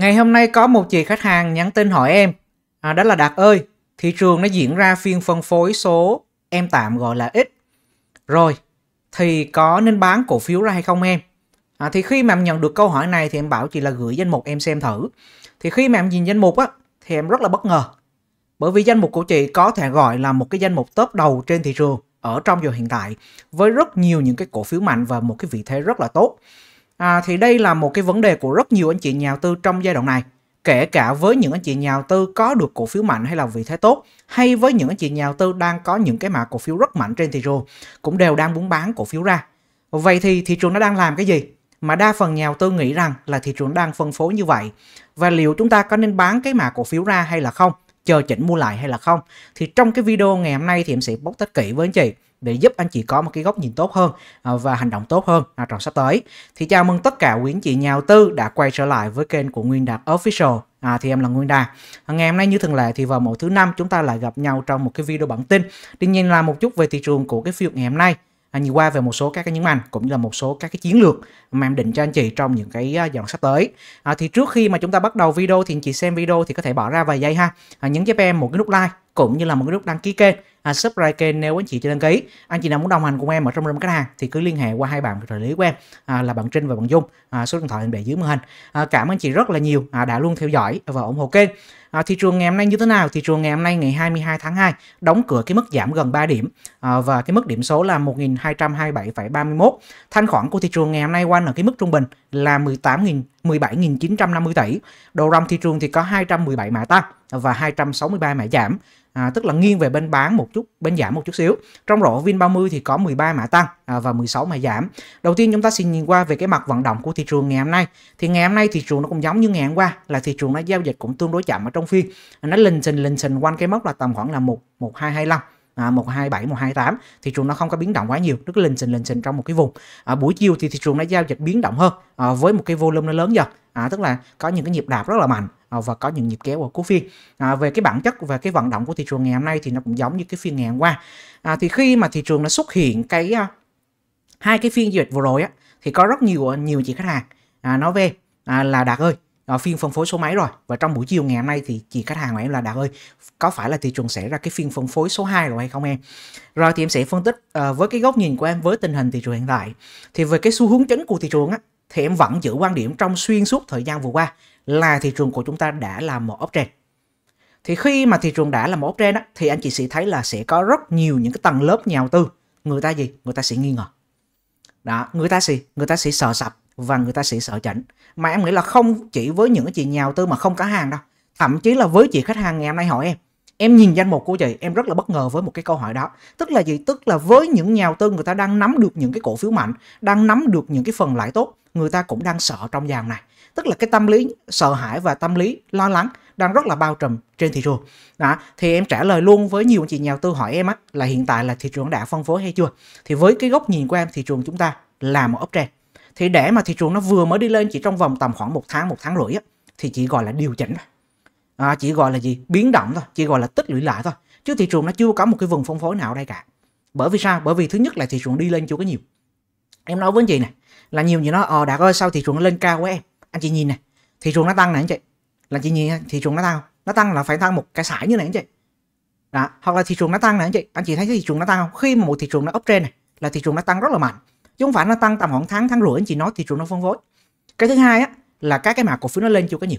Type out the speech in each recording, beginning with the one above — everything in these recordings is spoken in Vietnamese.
Ngày hôm nay có một chị khách hàng nhắn tin hỏi em, à, đó là Đạt ơi, thị trường nó diễn ra phiên phân phối số em tạm gọi là ít, Rồi, thì có nên bán cổ phiếu ra hay không em? À, thì khi mà em nhận được câu hỏi này thì em bảo chị là gửi danh mục em xem thử. Thì khi mà em nhìn danh mục á, thì em rất là bất ngờ. Bởi vì danh mục của chị có thể gọi là một cái danh mục top đầu trên thị trường ở trong giờ hiện tại với rất nhiều những cái cổ phiếu mạnh và một cái vị thế rất là tốt. À, thì đây là một cái vấn đề của rất nhiều anh chị nhà đầu tư trong giai đoạn này kể cả với những anh chị nhà đầu tư có được cổ phiếu mạnh hay là vị thế tốt hay với những anh chị nhà đầu tư đang có những cái mã cổ phiếu rất mạnh trên thị trường cũng đều đang muốn bán cổ phiếu ra vậy thì thị trường nó đang làm cái gì mà đa phần nhà đầu tư nghĩ rằng là thị trường đang phân phối như vậy và liệu chúng ta có nên bán cái mã cổ phiếu ra hay là không chờ chỉnh mua lại hay là không thì trong cái video ngày hôm nay thì em sẽ bóc tách kỹ với anh chị để giúp anh chị có một cái góc nhìn tốt hơn à, và hành động tốt hơn à, trong sắp tới. Thì chào mừng tất cả quý anh chị nhà đầu tư đã quay trở lại với kênh của Nguyên Đạt Official À, thì em là Nguyên Đạt. À, ngày hôm nay như thường lệ thì vào mỗi thứ năm chúng ta lại gặp nhau trong một cái video bản tin. Tuy nhiên là một chút về thị trường của cái phiên ngày hôm nay. À, nhìn qua về một số các cái nhấn mạnh cũng như là một số các cái chiến lược mà em định cho anh chị trong những cái dòng sắp tới. À, thì trước khi mà chúng ta bắt đầu video thì anh chị xem video thì có thể bỏ ra vài giây ha. À, nhấn giúp em một cái nút like cũng như là một cái nút đăng ký kênh à, subscribe kênh nếu anh chị chưa đăng ký anh chị nào muốn đồng hành cùng em ở trong room khách hàng thì cứ liên hệ qua hai bạn trợ lý của em à, là bạn Trinh và bạn Dung à, số điện thoại để dưới màn hình à, cảm ơn chị rất là nhiều à, đã luôn theo dõi và ủng hộ kênh À, thị trường ngày hôm nay như thế nào? Thị trường ngày hôm nay ngày 22 tháng 2 đóng cửa cái mức giảm gần 3 điểm à, và cái mức điểm số là 1.227,31 Thanh khoản của thị trường ngày hôm nay quanh ở cái mức trung bình là 18.000 17.950 tỷ. Đồ rong thị trường thì có 217 mã tăng và 263 mã giảm. À, tức là nghiêng về bên bán một chút, bên giảm một chút xíu. Trong rổ Vin30 thì có 13 mã tăng à, và 16 mã giảm. Đầu tiên chúng ta xin nhìn qua về cái mặt vận động của thị trường ngày hôm nay. Thì ngày hôm nay thị trường nó cũng giống như ngày hôm qua là thị trường nó giao dịch cũng tương đối chậm ở trong trong phiên nó lình xình lình xình quanh cái mốc là tầm khoảng là một một hai hai À, 127, 128 thị trường nó không có biến động quá nhiều nó cứ lình xình lình xình trong một cái vùng à, buổi chiều thì thị trường nó giao dịch biến động hơn à, với một cái volume nó lớn dần à, tức là có những cái nhịp đạp rất là mạnh à, và có những nhịp kéo ở cuối phiên à, về cái bản chất và cái vận động của thị trường ngày hôm nay thì nó cũng giống như cái phiên ngày hôm qua à, thì khi mà thị trường nó xuất hiện cái uh, hai cái phiên giao dịch vừa rồi á thì có rất nhiều à, nhiều chị khách hàng à, nói về à, là đạt ơi Ờ, phiên phân phối số mấy rồi và trong buổi chiều ngày hôm nay thì chị khách hàng của em là Đạt ơi có phải là thị trường sẽ ra cái phiên phân phối số 2 rồi hay không em rồi thì em sẽ phân tích uh, với cái góc nhìn của em với tình hình thị trường hiện tại thì về cái xu hướng chính của thị trường á thì em vẫn giữ quan điểm trong xuyên suốt thời gian vừa qua là thị trường của chúng ta đã là một uptrend thì khi mà thị trường đã là một uptrend á, thì anh chị sẽ thấy là sẽ có rất nhiều những cái tầng lớp nhà đầu tư người ta gì người ta sẽ nghi ngờ đó người ta gì người ta sẽ sợ sập và người ta sẽ sợ chảnh mà em nghĩ là không chỉ với những chị nhà đầu tư mà không cả hàng đâu thậm chí là với chị khách hàng ngày hôm nay hỏi em em nhìn danh mục của chị em rất là bất ngờ với một cái câu hỏi đó tức là gì tức là với những nhà đầu tư người ta đang nắm được những cái cổ phiếu mạnh đang nắm được những cái phần lãi tốt người ta cũng đang sợ trong dàn này tức là cái tâm lý sợ hãi và tâm lý lo lắng đang rất là bao trùm trên thị trường đó thì em trả lời luôn với nhiều chị nhà đầu tư hỏi em á là hiện tại là thị trường đã phân phối hay chưa thì với cái góc nhìn của em thị trường chúng ta là một uptrend thì để mà thị trường nó vừa mới đi lên chỉ trong vòng tầm khoảng một tháng một tháng rưỡi á, thì chỉ gọi là điều chỉnh à, chỉ gọi là gì biến động thôi chỉ gọi là tích lũy lại thôi chứ thị trường nó chưa có một cái vùng phân phối nào ở đây cả bởi vì sao bởi vì thứ nhất là thị trường đi lên chưa có nhiều em nói với anh chị này là nhiều người nói ờ đã ơi sao thị trường nó lên cao quá em anh chị nhìn này thị trường nó tăng này anh chị là chị nhìn thị trường nó tăng nó tăng là phải tăng một cái sải như này anh chị đó. hoặc là thị trường nó tăng này anh chị anh chị thấy thị trường nó tăng không khi mà một thị trường nó up trên này là thị trường nó tăng rất là mạnh chứ không phải nó tăng tầm khoảng tháng tháng rưỡi anh chị nói thị trường nó phân phối cái thứ hai á là các cái mã cổ phiếu nó lên chưa có nhiều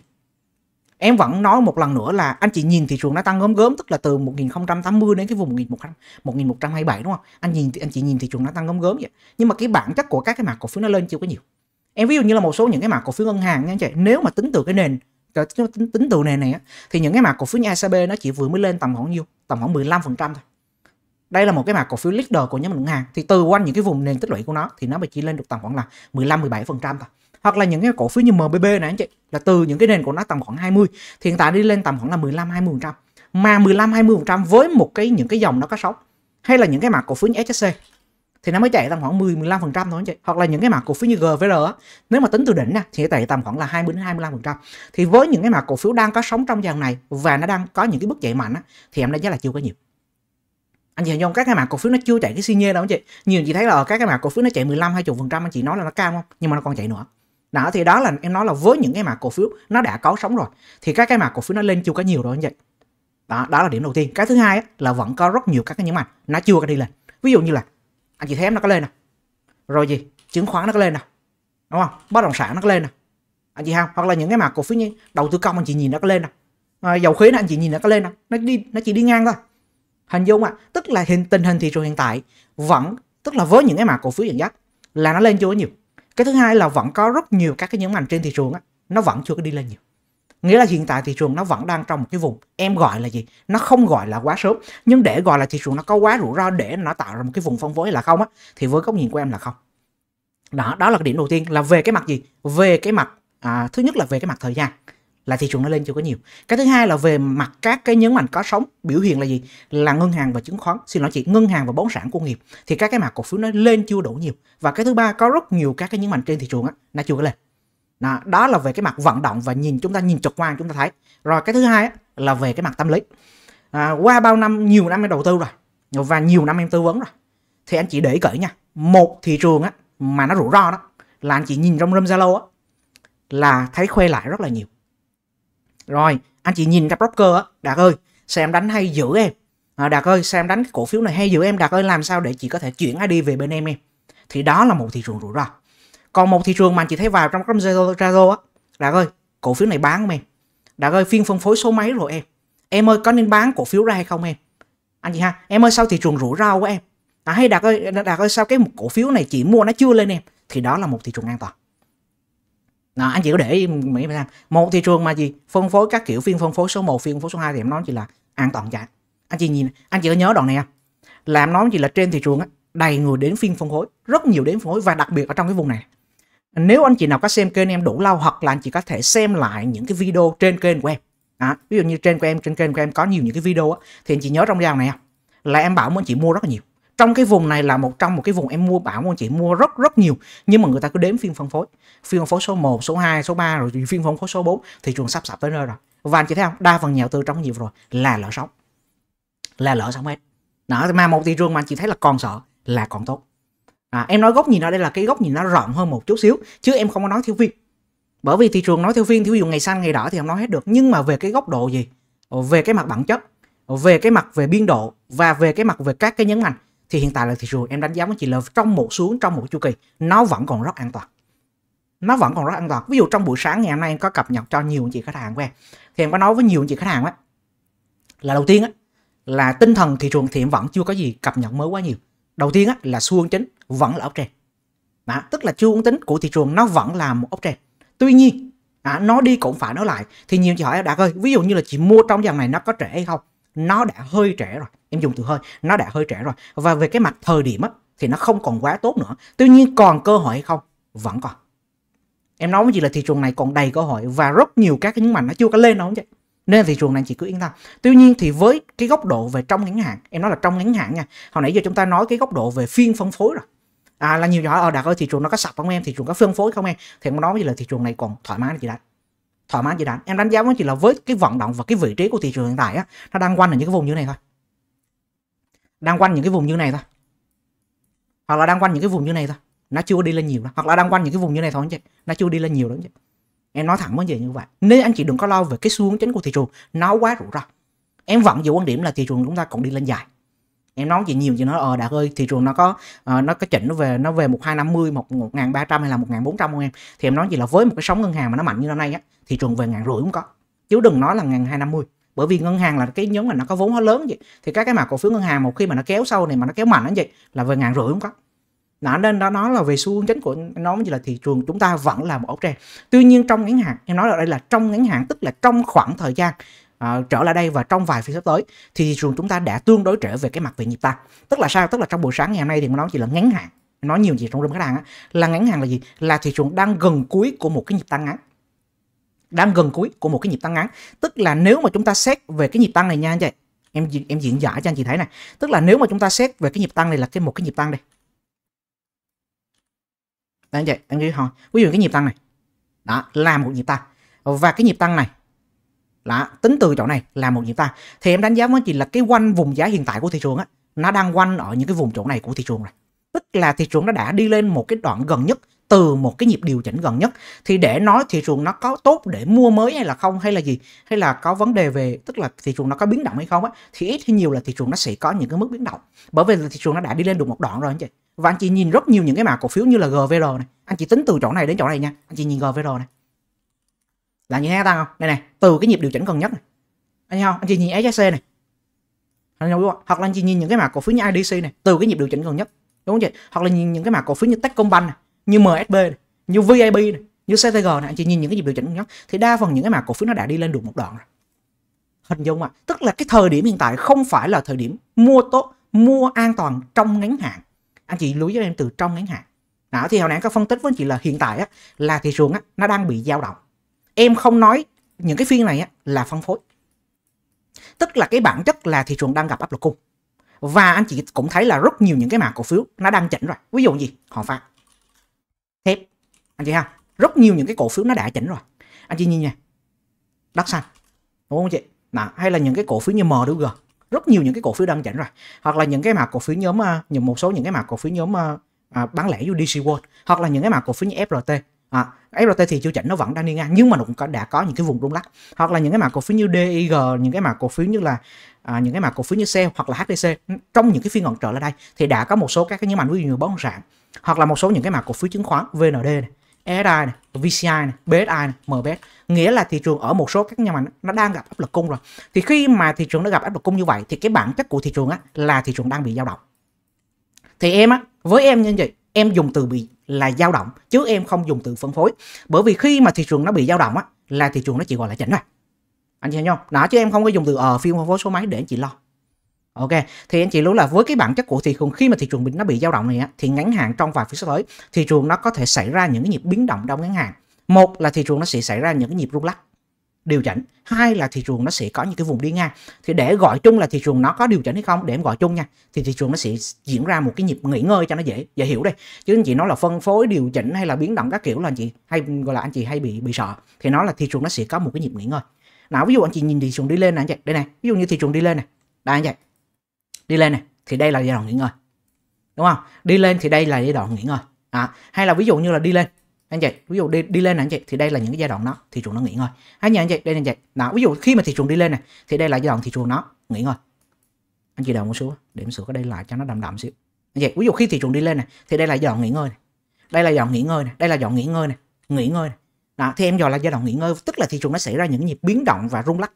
em vẫn nói một lần nữa là anh chị nhìn thị trường nó tăng gớm gớm tức là từ 1080 đến cái vùng 1100 1127 đúng không anh nhìn anh chị nhìn thị trường nó tăng gớm gớm vậy nhưng mà cái bản chất của các cái mặt cổ phiếu nó lên chưa có nhiều em ví dụ như là một số những cái mặt cổ phiếu ngân hàng nha anh chị nếu mà tính từ cái nền tính, tính từ nền này á, thì những cái mặt cổ phiếu như ACB nó chỉ vừa mới lên tầm khoảng nhiêu tầm khoảng 15 phần trăm thôi đây là một cái mặt cổ phiếu leader của nhóm ngân hàng thì từ quanh những cái vùng nền tích lũy của nó thì nó mới chỉ lên được tầm khoảng là 15 17 phần trăm thôi hoặc là những cái cổ phiếu như MBB này anh chị là từ những cái nền của nó tầm khoảng 20 thì hiện tại đi lên tầm khoảng là 15 20 phần trăm mà 15 20 phần trăm với một cái những cái dòng nó có sóng hay là những cái mặt cổ phiếu như HSC thì nó mới chạy tầm khoảng 10 15 phần trăm thôi anh chị hoặc là những cái mặt cổ phiếu như GVR á, nếu mà tính từ đỉnh nè thì chạy tầm khoảng là 20 đến 25 phần trăm thì với những cái mặt cổ phiếu đang có sóng trong dàn này và nó đang có những cái bước chạy mạnh á, thì em đánh giá là chưa có nhiều anh chị hiểu không các cái mã cổ phiếu nó chưa chạy cái xi nhê đâu anh chị nhiều anh chị thấy là ờ, các cái mã cổ phiếu nó chạy 15 20 phần trăm anh chị nói là nó cao không nhưng mà nó còn chạy nữa đó thì đó là em nói là với những cái mã cổ phiếu nó đã có sóng rồi thì các cái mã cổ phiếu nó lên chưa có nhiều rồi anh chị đó đó là điểm đầu tiên cái thứ hai á, là vẫn có rất nhiều các cái nhóm ngành nó chưa có đi lên ví dụ như là anh chị thép nó có lên nè rồi gì chứng khoán nó có lên nè đúng không bất động sản nó có lên nè anh chị không hoặc là những cái mã cổ phiếu như đầu tư công anh chị nhìn nó có lên nè à, dầu khí nó anh chị nhìn nó có lên nè nó đi nó chỉ đi ngang thôi hình dung ạ à, tức là hiện tình hình thị trường hiện tại vẫn tức là với những cái mã cổ phiếu dẫn dắt là nó lên chưa có nhiều cái thứ hai là vẫn có rất nhiều các cái nhóm ngành trên thị trường á, nó vẫn chưa có đi lên nhiều nghĩa là hiện tại thị trường nó vẫn đang trong một cái vùng em gọi là gì nó không gọi là quá sớm nhưng để gọi là thị trường nó có quá rủi ro để nó tạo ra một cái vùng phân phối là không á thì với góc nhìn của em là không đó đó là cái điểm đầu tiên là về cái mặt gì về cái mặt à, thứ nhất là về cái mặt thời gian là thị trường nó lên chưa có nhiều cái thứ hai là về mặt các cái nhấn mạnh có sống biểu hiện là gì là ngân hàng và chứng khoán xin lỗi chị ngân hàng và bất sản công nghiệp thì các cái mặt cổ phiếu nó lên chưa đủ nhiều và cái thứ ba có rất nhiều các cái nhấn mạnh trên thị trường á nó chưa có lên đó, đó là về cái mặt vận động và nhìn chúng ta nhìn trực quan chúng ta thấy rồi cái thứ hai á, là về cái mặt tâm lý à, qua bao năm nhiều năm em đầu tư rồi và nhiều năm em tư vấn rồi thì anh chị để ý nha một thị trường á mà nó rủi ro đó là anh chị nhìn trong room zalo á là thấy khoe lại rất là nhiều rồi anh chị nhìn ra broker á đạt ơi xem đánh hay giữ em à, đạt ơi xem đánh cổ phiếu này hay giữ em đạt ơi làm sao để chị có thể chuyển id về bên em em thì đó là một thị trường rủi ro còn một thị trường mà anh chị thấy vào trong các zalo á đạt ơi cổ phiếu này bán không em đạt ơi phiên phân phối số mấy rồi em em ơi có nên bán cổ phiếu ra hay không em anh chị ha em ơi sao thị trường rủi ro của em à, hay đạt ơi đạt ơi sao cái một cổ phiếu này chị mua nó chưa lên em thì đó là một thị trường an toàn đó, anh chị có để ý Mỹ Việt Nam một thị trường mà gì phân phối các kiểu phiên phân phối số 1 phiên phân phối số 2 thì em nói chỉ là an toàn chạy anh chị nhìn anh chị có nhớ đoạn này không làm nói chỉ là trên thị trường á, đầy người đến phiên phân phối rất nhiều đến phân phối và đặc biệt ở trong cái vùng này nếu anh chị nào có xem kênh em đủ lâu hoặc là anh chị có thể xem lại những cái video trên kênh của em à, ví dụ như trên của em trên kênh của em có nhiều những cái video á, thì anh chị nhớ trong giao này không là em bảo muốn chị mua rất là nhiều trong cái vùng này là một trong một cái vùng em mua bảo anh chị mua rất rất nhiều nhưng mà người ta cứ đếm phiên phân phối phiên phân phối số 1 số 2 số 3 rồi phiên phân phối số 4 thị trường sắp sập tới nơi rồi và anh chị thấy không đa phần nhà đầu tư trong nhiều rồi là lỡ sóng là lỡ sóng hết đó mà một thị trường mà anh chị thấy là còn sợ là còn tốt à, em nói góc nhìn ở đây là cái góc nhìn nó rộng hơn một chút xíu chứ em không có nói thiếu phiên bởi vì thị trường nói theo phiên thiếu ví dụ ngày xanh ngày đỏ thì không nói hết được nhưng mà về cái góc độ gì về cái mặt bản chất về cái mặt về biên độ và về cái mặt về các cái nhấn mạnh thì hiện tại là thị trường em đánh giá với chị là trong một xuống trong một chu kỳ nó vẫn còn rất an toàn nó vẫn còn rất an toàn ví dụ trong buổi sáng ngày hôm nay em có cập nhật cho nhiều anh chị khách hàng của em thì em có nói với nhiều anh chị khách hàng á là đầu tiên á là tinh thần thị trường thì em vẫn chưa có gì cập nhật mới quá nhiều đầu tiên á là xu hướng chính vẫn là uptrend đó, tức là xu hướng tính của thị trường nó vẫn là một uptrend tuy nhiên à, nó đi cũng phải nó lại thì nhiều chị hỏi đã ơi ví dụ như là chị mua trong dòng này nó có trễ hay không nó đã hơi trễ rồi em dùng từ hơi nó đã hơi trẻ rồi và về cái mặt thời điểm á, thì nó không còn quá tốt nữa tuy nhiên còn cơ hội hay không vẫn còn em nói với chị là thị trường này còn đầy cơ hội và rất nhiều các cái nhấn mạnh nó chưa có lên đâu chứ nên thị trường này chị cứ yên tâm tuy nhiên thì với cái góc độ về trong ngắn hạn em nói là trong ngắn hạn nha hồi nãy giờ chúng ta nói cái góc độ về phiên phân phối rồi à là nhiều nhỏ ở ờ, đạt ơi thị trường nó có sập không em thị trường có phân phối không em thì em nói với chị là thị trường này còn thoải mái chị đã thoải mái chị đã em đánh giá với chị là với cái vận động và cái vị trí của thị trường hiện tại á nó đang quanh ở những cái vùng như này thôi đang quanh những cái vùng như này thôi hoặc là đang quanh những cái vùng như này thôi nó chưa đi lên nhiều đâu hoặc là đang quanh những cái vùng như này thôi anh chị nó chưa đi lên nhiều đâu anh chị em nói thẳng với chị như vậy nên anh chị đừng có lo về cái xu hướng chính của thị trường nó quá rủi ro em vẫn giữ quan điểm là thị trường chúng ta còn đi lên dài em nói gì nhiều thì nói ờ đã ơi thị trường nó có uh, nó có chỉnh nó về nó về một hai năm mươi một một ngàn ba trăm hay là một ngàn bốn trăm không em thì em nói gì là với một cái sóng ngân hàng mà nó mạnh như năm nay á thị trường về ngàn rưỡi cũng có chứ đừng nói là ngàn hai năm mươi bởi vì ngân hàng là cái nhóm mà nó có vốn hóa lớn vậy thì các cái mặt cổ phiếu ngân hàng một khi mà nó kéo sâu này mà nó kéo mạnh vậy là về ngàn rưỡi không có đó nên đó nó là về xu hướng chính của nó như là thị trường chúng ta vẫn là một ốc trend tuy nhiên trong ngắn hạn em nói ở đây là trong ngắn hạn tức là trong khoảng thời gian uh, trở lại đây và trong vài phiên sắp tới thì thị trường chúng ta đã tương đối trở về cái mặt về nhịp tăng tức là sao tức là trong buổi sáng ngày hôm nay thì nó chỉ là ngắn hạn nói nhiều gì trong room khách hàng á là ngắn hạn là gì là thị trường đang gần cuối của một cái nhịp tăng ngắn đang gần cuối của một cái nhịp tăng ngắn tức là nếu mà chúng ta xét về cái nhịp tăng này nha anh chị em em diễn giải cho anh chị thấy này tức là nếu mà chúng ta xét về cái nhịp tăng này là cái một cái nhịp tăng đây đấy anh chị em ghi hỏi ví dụ cái nhịp tăng này đó là một nhịp tăng và cái nhịp tăng này là tính từ chỗ này là một nhịp tăng thì em đánh giá với chị là cái quanh vùng giá hiện tại của thị trường á nó đang quanh ở những cái vùng chỗ này của thị trường này tức là thị trường nó đã đi lên một cái đoạn gần nhất từ một cái nhịp điều chỉnh gần nhất thì để nói thị trường nó có tốt để mua mới hay là không hay là gì hay là có vấn đề về tức là thị trường nó có biến động hay không á thì ít hay nhiều là thị trường nó sẽ có những cái mức biến động bởi vì thị trường nó đã đi lên được một đoạn rồi anh chị và anh chị nhìn rất nhiều những cái mã cổ phiếu như là GVR này anh chị tính từ chỗ này đến chỗ này nha anh chị nhìn GVR này là như thế tăng không đây này từ cái nhịp điều chỉnh gần nhất này anh không anh chị nhìn SJC này đúng không? hoặc là anh chị nhìn những cái mã cổ phiếu như IDC này từ cái nhịp điều chỉnh gần nhất đúng không chị hoặc là nhìn những cái mã cổ phiếu như Techcombank này như MSB này, như VIP này, như CTG này anh chị nhìn những cái nhịp điều chỉnh nhất, thì đa phần những cái mã cổ phiếu nó đã đi lên được một đoạn rồi hình dung à? tức là cái thời điểm hiện tại không phải là thời điểm mua tốt mua an toàn trong ngắn hạn anh chị lưu ý cho em từ trong ngắn hạn đó thì hồi nãy có phân tích với anh chị là hiện tại á, là thị trường á, nó đang bị dao động em không nói những cái phiên này á, là phân phối tức là cái bản chất là thị trường đang gặp áp lực cung và anh chị cũng thấy là rất nhiều những cái mã cổ phiếu nó đang chỉnh rồi ví dụ gì họ phát thép anh chị ha rất nhiều những cái cổ phiếu nó đã chỉnh rồi anh chị nhìn nha đất xanh đúng không chị nào hay là những cái cổ phiếu như MDG rất nhiều những cái cổ phiếu đang chỉnh rồi hoặc là những cái mã cổ phiếu nhóm những một số những cái mã cổ phiếu nhóm à, bán lẻ như DC World hoặc là những cái mã cổ phiếu như FRT à, FRT thì chưa chỉnh nó vẫn đang đi ngang nhưng mà cũng đã có những cái vùng rung lắc hoặc là những cái mã cổ phiếu như DIG những cái mã cổ phiếu như là à, những cái mã cổ phiếu như xe hoặc là HDC trong những cái phiên ngọn trợ ở đây thì đã có một số các cái nhóm ảnh ví dụ như bóng sản hoặc là một số những cái mã cổ phiếu chứng khoán VND này, ESI này, VCI này, BSI này, MBS nghĩa là thị trường ở một số các nhà mạnh nó đang gặp áp lực cung rồi thì khi mà thị trường nó gặp áp lực cung như vậy thì cái bản chất của thị trường á, là thị trường đang bị dao động thì em á với em như vậy em dùng từ bị là dao động chứ em không dùng từ phân phối bởi vì khi mà thị trường nó bị dao động á là thị trường nó chỉ gọi là chỉnh thôi anh chị hiểu không đó chứ em không có dùng từ ở ờ, uh, phim phân phối số máy để anh chị lo Ok, thì anh chị lưu là với cái bản chất của thị trường khi mà thị trường nó bị dao động này á, thì ngắn hạn trong vài phiên sắp tới thị trường nó có thể xảy ra những cái nhịp biến động trong ngắn hạn. Một là thị trường nó sẽ xảy ra những cái nhịp rung lắc điều chỉnh hai là thị trường nó sẽ có những cái vùng đi ngang thì để gọi chung là thị trường nó có điều chỉnh hay không để em gọi chung nha thì thị trường nó sẽ diễn ra một cái nhịp nghỉ ngơi cho nó dễ dễ hiểu đây chứ anh chị nói là phân phối điều chỉnh hay là biến động các kiểu là anh chị hay gọi là anh chị hay bị bị sợ thì nó là thị trường nó sẽ có một cái nhịp nghỉ ngơi nào ví dụ anh chị nhìn thị trường đi lên này anh chị đây này ví dụ như thị trường đi lên này đây anh chị đi lên này thì đây là giai đoạn nghỉ ngơi đúng không đi lên thì đây là giai đoạn nghỉ ngơi à, hay là ví dụ như là đi lên anh chị ví dụ đi đi lên này anh chị thì đây là những cái giai đoạn nó thị trường nó nghỉ ngơi hay nhà anh chị đây anh chị nào ví dụ khi mà thị trường đi lên này thì đây là giai đoạn thị trường nó nghỉ ngơi anh chị đợi một số điểm sửa cái đây lại cho nó đậm đậm xíu anh chị ví dụ khi thị trường đi lên này thì đây là giai đoạn nghỉ ngơi này đây là giai đoạn nghỉ ngơi này đây là giai đoạn nghỉ ngơi này nghỉ ngơi này đó, thì em gọi là giai đoạn nghỉ ngơi tức là thị trường nó xảy ra những nhịp biến động và rung lắc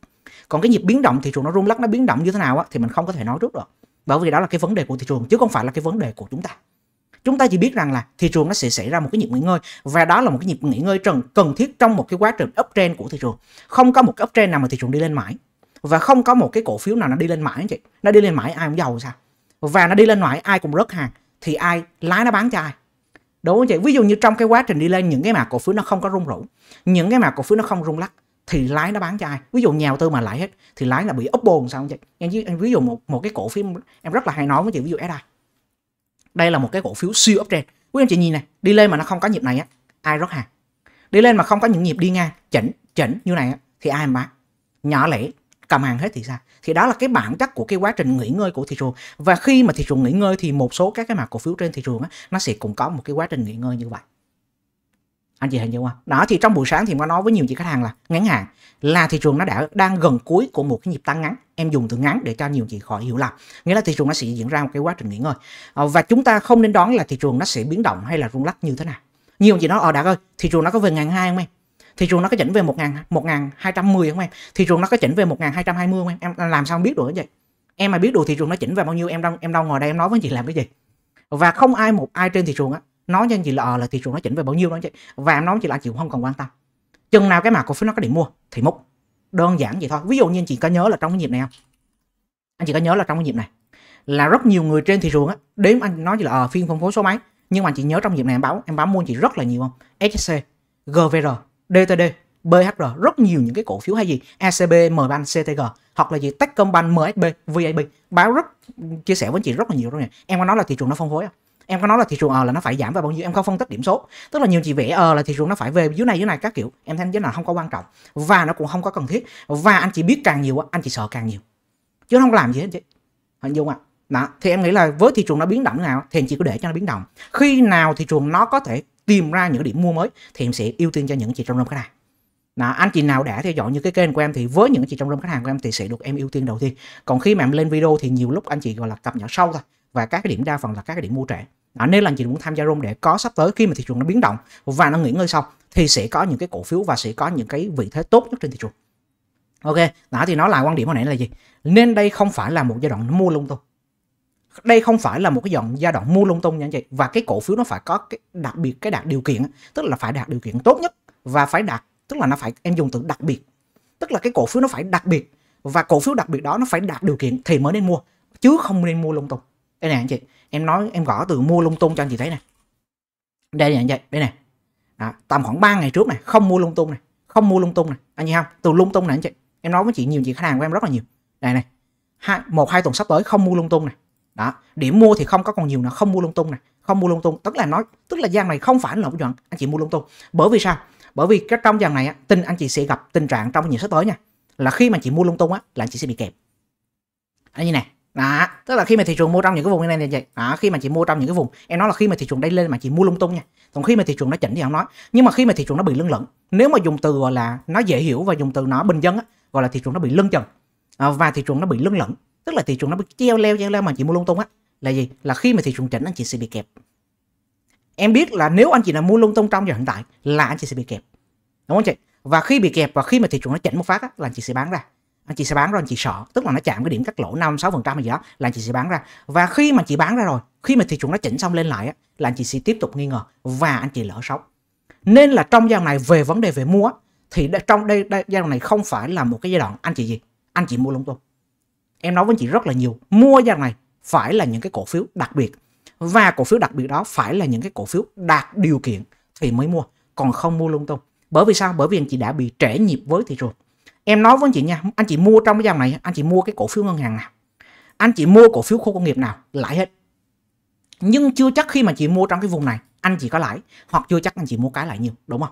còn cái nhịp biến động thị trường nó rung lắc nó biến động như thế nào á, thì mình không có thể nói trước được bởi vì đó là cái vấn đề của thị trường chứ không phải là cái vấn đề của chúng ta chúng ta chỉ biết rằng là thị trường nó sẽ xảy ra một cái nhịp nghỉ ngơi và đó là một cái nhịp nghỉ ngơi trần cần thiết trong một cái quá trình uptrend của thị trường không có một cái uptrend nào mà thị trường đi lên mãi và không có một cái cổ phiếu nào nó đi lên mãi anh chị nó đi lên mãi ai cũng giàu sao và nó đi lên mãi ai cũng rớt hàng thì ai lái nó bán cho ai đúng không chị ví dụ như trong cái quá trình đi lên những cái mà cổ phiếu nó không có rung rũ những cái mà cổ phiếu nó không rung lắc thì lái nó bán cho ai ví dụ nhà đầu tư mà lãi hết thì lái là bị ốp bồn sao không chị em, ví dụ một một cái cổ phiếu em rất là hay nói với chị ví dụ SI đây là một cái cổ phiếu siêu uptrend quý anh chị nhìn này đi lên mà nó không có nhịp này á ai rất hàng đi lên mà không có những nhịp đi ngang chỉnh chỉnh như này á thì ai mà bán nhỏ lẻ cầm hàng hết thì sao thì đó là cái bản chất của cái quá trình nghỉ ngơi của thị trường và khi mà thị trường nghỉ ngơi thì một số các cái mặt cổ phiếu trên thị trường á, nó sẽ cũng có một cái quá trình nghỉ ngơi như vậy anh chị hình dung không đó thì trong buổi sáng thì có nói với nhiều chị khách hàng là ngắn hạn là thị trường nó đã đang gần cuối của một cái nhịp tăng ngắn em dùng từ ngắn để cho nhiều chị khỏi hiểu lầm nghĩa là thị trường nó sẽ diễn ra một cái quá trình nghỉ ngơi ờ, và chúng ta không nên đoán là thị trường nó sẽ biến động hay là rung lắc như thế nào nhiều chị nói ờ đạt ơi thị trường nó có về ngàn hai không em thị trường nó có chỉnh về một ngàn một ngàn hai trăm mười không em thị trường nó có chỉnh về một ngàn hai trăm hai mươi không em em làm sao em biết được cái gì em mà biết được thị trường nó chỉnh về bao nhiêu em đâu em đâu ngồi đây em nói với chị làm cái gì và không ai một ai trên thị trường á nói cho anh chị là ờ, là thị trường nó chỉnh về bao nhiêu đó chị và em nói chị là anh chị cũng không cần quan tâm chừng nào cái mặt cổ phiếu nó có điểm mua thì múc đơn giản vậy thôi ví dụ như anh chị có nhớ là trong cái nhịp này không anh chị có nhớ là trong cái nhịp này là rất nhiều người trên thị trường á đếm anh nói là ờ phiên phân phối số mấy nhưng mà anh chị nhớ trong nhịp này em báo em báo mua chị rất là nhiều không SSC GVR DTD BHR rất nhiều những cái cổ phiếu hay gì ACB Mbank CTG hoặc là gì Techcombank MSB vib báo rất chia sẻ với chị rất là nhiều rồi nè em có nói là thị trường nó phân phối không em có nói là thị trường ờ là nó phải giảm vào bao nhiêu em không phân tích điểm số tức là nhiều chị vẽ ờ là thị trường nó phải về dưới này dưới này các kiểu em thấy cái là không có quan trọng và nó cũng không có cần thiết và anh chị biết càng nhiều anh chị sợ càng nhiều chứ không làm gì hết chứ hình dung ạ à? đó thì em nghĩ là với thị trường nó biến động nào thì em chỉ có để cho nó biến động khi nào thị trường nó có thể tìm ra những điểm mua mới thì em sẽ ưu tiên cho những chị trong rơm khách hàng đó, anh chị nào đã theo dõi như cái kênh của em thì với những chị trong rơm khách hàng của em thì sẽ được em ưu tiên đầu tiên còn khi mà em lên video thì nhiều lúc anh chị gọi là cập nhật sâu thôi và các cái điểm đa phần là các cái điểm mua trẻ à, nên là anh chị muốn tham gia rung để có sắp tới khi mà thị trường nó biến động và nó nghỉ ngơi xong thì sẽ có những cái cổ phiếu và sẽ có những cái vị thế tốt nhất trên thị trường ok đó thì nó là quan điểm hồi nãy là gì nên đây không phải là một giai đoạn mua lung tung đây không phải là một cái dòng giai đoạn mua lung tung nha anh chị và cái cổ phiếu nó phải có cái đặc biệt cái đạt điều kiện tức là phải đạt điều kiện tốt nhất và phải đạt tức là nó phải em dùng từ đặc biệt tức là cái cổ phiếu nó phải đặc biệt và cổ phiếu đặc biệt đó nó phải đạt điều kiện thì mới nên mua chứ không nên mua lung tung đây nè anh chị em nói em gõ từ mua lung tung cho anh chị thấy nè đây nè anh chị đây nè đó, tầm khoảng 3 ngày trước này không mua lung tung này không mua lung tung này anh chị không từ lung tung này anh chị em nói với chị nhiều chị khách hàng của em rất là nhiều này này hai, một hai tuần sắp tới không mua lung tung này đó điểm mua thì không có còn nhiều nữa không mua lung tung này không mua lung tung tức là nói tức là gian này không phải là nhuận anh chị mua lung tung bởi vì sao bởi vì cái trong dàn này á, tin anh chị sẽ gặp tình trạng trong nhiều sắp tới nha là khi mà chị mua lung tung á là anh chị sẽ bị kẹp anh như này đó tức là khi mà thị trường mua trong những cái vùng như này này vậy đó khi mà chị mua trong những cái vùng em nói là khi mà thị trường đây lên mà chị mua lung tung nha còn khi mà thị trường nó chỉnh thì không nói nhưng mà khi mà thị trường nó bị lưng lẫn nếu mà dùng từ gọi là nó dễ hiểu và dùng từ nó bình dân á, gọi là thị trường nó bị lưng chừng à, và thị trường nó bị lưng lẫn tức là thị trường nó bị treo leo treo leo mà chị mua lung tung á là gì là khi mà thị trường chỉnh anh chị sẽ bị kẹp em biết là nếu anh chị là mua lung tung trong giờ hiện tại là anh chị sẽ bị kẹp đúng không chị và khi bị kẹp và khi mà thị trường nó chỉnh một phát á, là anh chị sẽ bán ra anh chị sẽ bán rồi anh chị sợ tức là nó chạm cái điểm cắt lỗ năm sáu phần trăm gì đó là anh chị sẽ bán ra và khi mà chị bán ra rồi khi mà thị trường nó chỉnh xong lên lại là anh chị sẽ tiếp tục nghi ngờ và anh chị lỡ sóng nên là trong giai đoạn này về vấn đề về mua thì trong đây, đây giai đoạn này không phải là một cái giai đoạn anh chị gì anh chị mua lung tung em nói với anh chị rất là nhiều mua giai đoạn này phải là những cái cổ phiếu đặc biệt và cổ phiếu đặc biệt đó phải là những cái cổ phiếu đạt điều kiện thì mới mua còn không mua lung tung bởi vì sao bởi vì anh chị đã bị trễ nhịp với thị trường em nói với anh chị nha anh chị mua trong cái dòng này anh chị mua cái cổ phiếu ngân hàng nào anh chị mua cổ phiếu khu công nghiệp nào lãi hết nhưng chưa chắc khi mà chị mua trong cái vùng này anh chị có lãi hoặc chưa chắc anh chị mua cái lại nhiều đúng không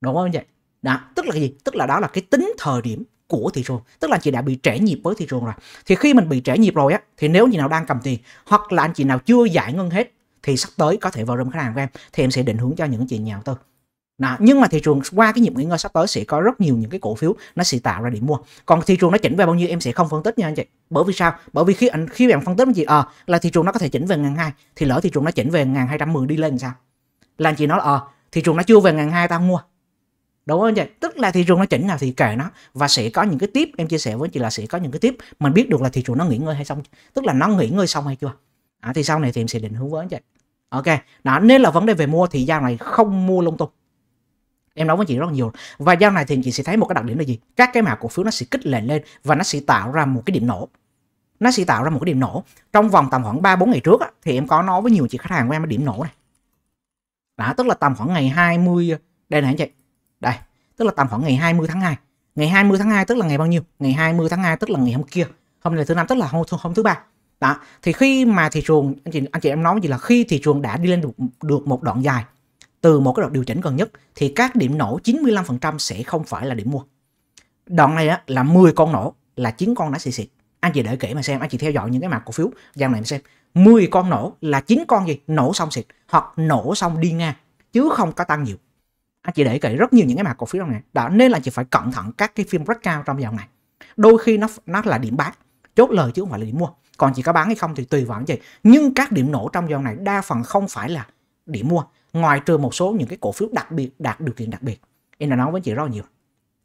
đúng không anh chị đó tức là cái gì tức là đó là cái tính thời điểm của thị trường tức là anh chị đã bị trẻ nhịp với thị trường rồi thì khi mình bị trẻ nhịp rồi á thì nếu như nào đang cầm tiền hoặc là anh chị nào chưa giải ngân hết thì sắp tới có thể vào room khách hàng của em thì em sẽ định hướng cho những chị nhà đầu tư đó. nhưng mà thị trường qua cái nhịp nghỉ ngơi sắp tới sẽ có rất nhiều những cái cổ phiếu nó sẽ tạo ra điểm mua còn thị trường nó chỉnh về bao nhiêu em sẽ không phân tích nha anh chị bởi vì sao bởi vì khi anh khi bạn phân tích anh chị ờ à, là thị trường nó có thể chỉnh về ngàn hai thì lỡ thị trường nó chỉnh về ngàn hai trăm mười đi lên sao là anh chị nói ờ à, thị trường nó chưa về ngàn hai tao mua đúng không anh chị tức là thị trường nó chỉnh nào thì kệ nó và sẽ có những cái tiếp em chia sẻ với chị là sẽ có những cái tiếp mình biết được là thị trường nó nghỉ ngơi hay xong tức là nó nghỉ ngơi xong hay chưa à, thì sau này thì em sẽ định hướng với anh chị ok đó nên là vấn đề về mua thì giao này không mua lung tung em nói với chị rất nhiều và giao này thì chị sẽ thấy một cái đặc điểm là gì các cái mã cổ phiếu nó sẽ kích lệ lên và nó sẽ tạo ra một cái điểm nổ nó sẽ tạo ra một cái điểm nổ trong vòng tầm khoảng 3 4 ngày trước thì em có nói với nhiều chị khách hàng của em cái điểm nổ này đó tức là tầm khoảng ngày 20 đây này anh chị đây tức là tầm khoảng ngày 20 tháng 2 ngày 20 tháng 2 tức là ngày bao nhiêu ngày 20 tháng 2 tức là ngày hôm kia hôm nay thứ năm tức là hôm, hôm thứ ba đó thì khi mà thị trường anh chị anh chị em nói gì là khi thị trường đã đi lên được, được một đoạn dài từ một cái đợt điều chỉnh gần nhất thì các điểm nổ 95% sẽ không phải là điểm mua. Đoạn này á, là 10 con nổ là 9 con đã xì xịt. Anh chị để kể mà xem, anh chị theo dõi những cái mặt cổ phiếu dòng này mà xem. 10 con nổ là 9 con gì? Nổ xong xịt hoặc nổ xong đi ngang chứ không có tăng nhiều. Anh chị để kể rất nhiều những cái mặt cổ phiếu này. Đó nên là chị phải cẩn thận các cái phim rất cao trong dòng này. Đôi khi nó nó là điểm bán, chốt lời chứ không phải là điểm mua. Còn chỉ có bán hay không thì tùy vào anh chị. Nhưng các điểm nổ trong dòng này đa phần không phải là điểm mua ngoài trừ một số những cái cổ phiếu đặc biệt đạt điều kiện đặc biệt em đã nói với chị rất nhiều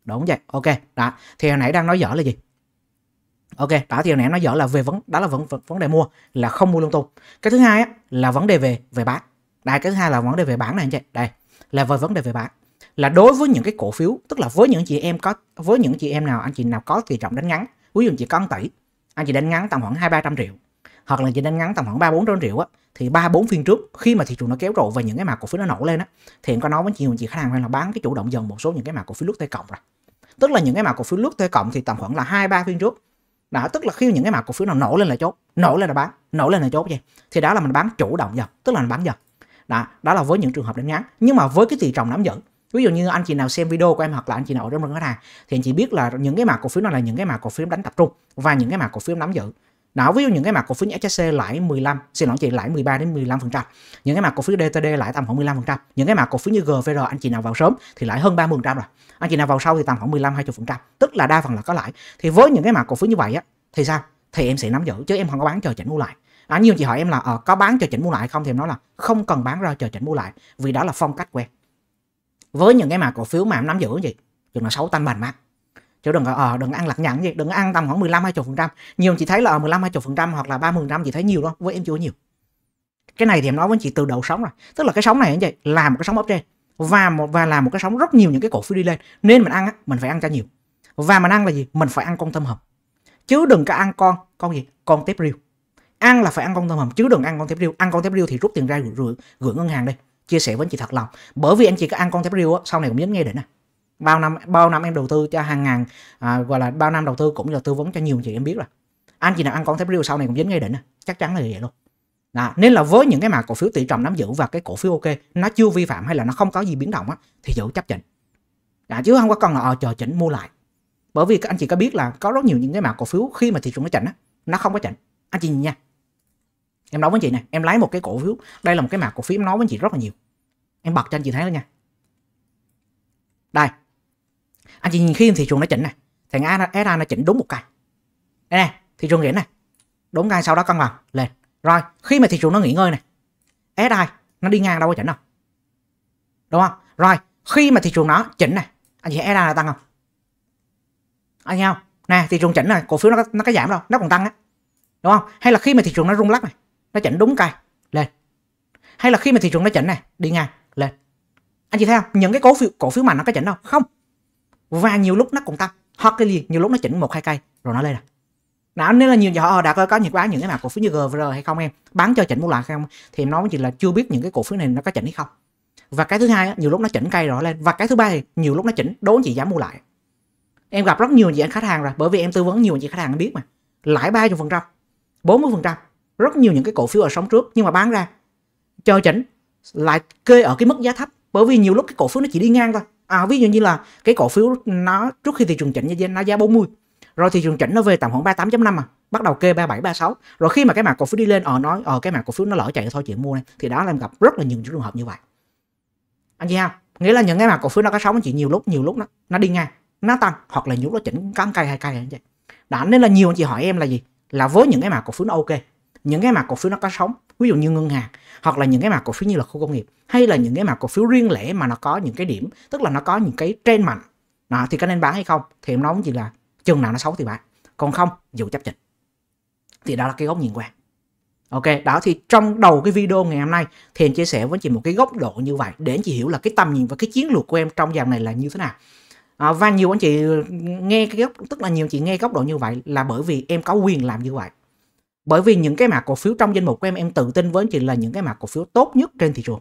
đúng vậy ok đó thì hồi nãy đang nói dở là gì ok đó thì hồi nãy nói dở là về vấn đó là vấn vấn đề mua là không mua lung tung cái thứ hai á, là vấn đề về về bán đây cái thứ hai là vấn đề về bán này anh chị đây là về vấn đề về bán là đối với những cái cổ phiếu tức là với những chị em có với những chị em nào anh chị nào có kỳ trọng đánh ngắn ví dụ chị có 1 tỷ anh chị đánh ngắn tầm khoảng hai ba trăm triệu hoặc là chị đánh ngắn tầm khoảng ba bốn trăm triệu á thì ba bốn phiên trước khi mà thị trường nó kéo rồi và những cái mã cổ phiếu nó nổ lên á thì em có nói với chị chị hàng năng là bán cái chủ động dần một số những cái mã cổ phiếu lướt t cộng rồi tức là những cái mã cổ phiếu lướt t cộng thì tầm khoảng là hai ba phiên trước đã tức là khi những cái mã cổ phiếu nào nổ lên là chốt nổ lên là bán nổ lên là chốt vậy thì đó là mình bán chủ động dần tức là mình bán dần đó đó là với những trường hợp đánh ngắn nhưng mà với cái thị trọng nắm giữ ví dụ như anh chị nào xem video của em hoặc là anh chị nào ở trong ngân hàng thì anh chị biết là những cái mã cổ phiếu nó là những cái mã cổ phiếu đánh tập trung và những cái mã cổ phiếu nắm giữ đó ví dụ những cái mặt cổ phiếu như HSC lãi 15 xin lỗi chị lãi 13 đến 15 phần trăm những cái mặt cổ phiếu DTD lãi tầm khoảng 15 phần trăm những cái mặt cổ phiếu như GVR anh chị nào vào sớm thì lãi hơn 30 phần trăm rồi anh chị nào vào sau thì tầm khoảng 15 20 phần trăm tức là đa phần là có lãi thì với những cái mặt cổ phiếu như vậy á thì sao thì em sẽ nắm giữ chứ em không có bán chờ chỉnh mua lại à, nhiều chị hỏi em là ờ, có bán chờ chỉnh mua lại không thì em nói là không cần bán ra chờ chỉnh mua lại vì đó là phong cách của em với những cái mặt cổ phiếu mà em nắm giữ gì chừng là xấu tanh bành mát chứ đừng ở ờ, đừng ăn lặt nhẵn gì đừng ăn tầm khoảng 15 20 phần trăm nhiều chị thấy là ở 15 20 phần trăm hoặc là 30 phần trăm chị thấy nhiều đó với em chưa nhiều cái này thì em nói với chị từ đầu sóng rồi tức là cái sóng này anh chị là một cái sóng ốp trên và một và là một cái sóng rất nhiều những cái cổ phiếu đi lên nên mình ăn á mình phải ăn cho nhiều và mình ăn là gì mình phải ăn con tâm hợp chứ đừng có ăn con con gì con tép riêu ăn là phải ăn con tôm hùm chứ đừng ăn con tép riêu ăn con tép riêu thì rút tiền ra gửi gửi, gửi ngân hàng đây chia sẻ với anh chị thật lòng bởi vì anh chị có ăn con tép riêu á sau này cũng nhấn nghe đến nè à bao năm bao năm em đầu tư cho hàng ngàn à, gọi là bao năm đầu tư cũng là tư vấn cho nhiều chị em biết rồi anh chị nào ăn con thép riêu sau này cũng dính ngay đỉnh à. chắc chắn là vậy luôn đó. nên là với những cái mà cổ phiếu tỷ trọng nắm giữ và cái cổ phiếu ok nó chưa vi phạm hay là nó không có gì biến động á thì giữ chấp chỉnh đã chứ không có con là ờ, chờ chỉnh mua lại bởi vì các anh chị có biết là có rất nhiều những cái mã cổ phiếu khi mà thị trường nó chỉnh á nó không có chỉnh anh chị nhìn nha em nói với chị này em lấy một cái cổ phiếu đây là một cái mã cổ phiếu em nói với chị rất là nhiều em bật cho anh chị thấy nha đây anh à, chị nhìn khi thị trường nó chỉnh này thằng SI nó chỉnh đúng một cây đây này thị trường nghỉ này đúng ngay sau đó cân bằng lên rồi khi mà thị trường nó nghỉ ngơi này SI nó đi ngang đâu có chỉnh đâu đúng không rồi khi mà thị trường nó chỉnh này anh chị thấy nó tăng không anh nhau nè thị trường chỉnh này cổ phiếu nó nó có giảm đâu nó còn tăng á đúng không hay là khi mà thị trường nó rung lắc này nó chỉnh đúng cây lên hay là khi mà thị trường nó chỉnh này đi ngang lên anh chị thấy không những cái cổ phiếu cổ phiếu mà nó có chỉnh đâu không và nhiều lúc nó cũng tăng hoặc cái gì nhiều lúc nó chỉnh một hai cây rồi nó lên à đó nếu là nhiều giờ họ ờ, đã có, có những bán những cái nào cổ phiếu như GVR hay không em bán cho chỉnh một loại không thì em nói chỉ là chưa biết những cái cổ phiếu này nó có chỉnh hay không và cái thứ hai nhiều lúc nó chỉnh cây rồi lên và cái thứ ba thì nhiều lúc nó chỉnh đốn chị dám mua lại em gặp rất nhiều chị anh khách hàng rồi bởi vì em tư vấn nhiều chị khách hàng em biết mà lãi 30 phần trăm 40 phần trăm rất nhiều những cái cổ phiếu ở sóng trước nhưng mà bán ra cho chỉnh lại kê ở cái mức giá thấp bởi vì nhiều lúc cái cổ phiếu nó chỉ đi ngang thôi à, ví dụ như là cái cổ phiếu nó trước khi thị trường chỉnh như nó giá 40 rồi thị trường chỉnh nó về tầm khoảng 38.5 à bắt đầu kê 37 36 rồi khi mà cái mảng cổ phiếu đi lên ở ờ, nói ở ờ, cái mảng cổ phiếu nó lỡ chạy thôi chị mua này thì đó là em gặp rất là nhiều trường hợp như vậy anh chị ha nghĩa là những cái mảng cổ phiếu nó có sóng chị nhiều lúc nhiều lúc nó nó đi ngang nó tăng hoặc là nhiều lúc chỉnh cắn cây hai cây anh chị đã nên là nhiều anh chị hỏi em là gì là với những cái mảng cổ phiếu nó ok những cái mảng cổ phiếu nó có sóng ví dụ như ngân hàng hoặc là những cái mặt cổ phiếu như là khu công nghiệp hay là những cái mặt cổ phiếu riêng lẻ mà nó có những cái điểm tức là nó có những cái trend mạnh đó, thì có nên bán hay không thì em nói chỉ là chừng nào nó xấu thì bán còn không dù chấp nhận thì đó là cái góc nhìn của em ok đó thì trong đầu cái video ngày hôm nay thì em chia sẻ với chị một cái góc độ như vậy để chị hiểu là cái tầm nhìn và cái chiến lược của em trong dòng này là như thế nào à, và nhiều anh chị nghe cái góc tức là nhiều chị nghe góc độ như vậy là bởi vì em có quyền làm như vậy bởi vì những cái mã cổ phiếu trong danh mục của em em tự tin với anh chị là những cái mã cổ phiếu tốt nhất trên thị trường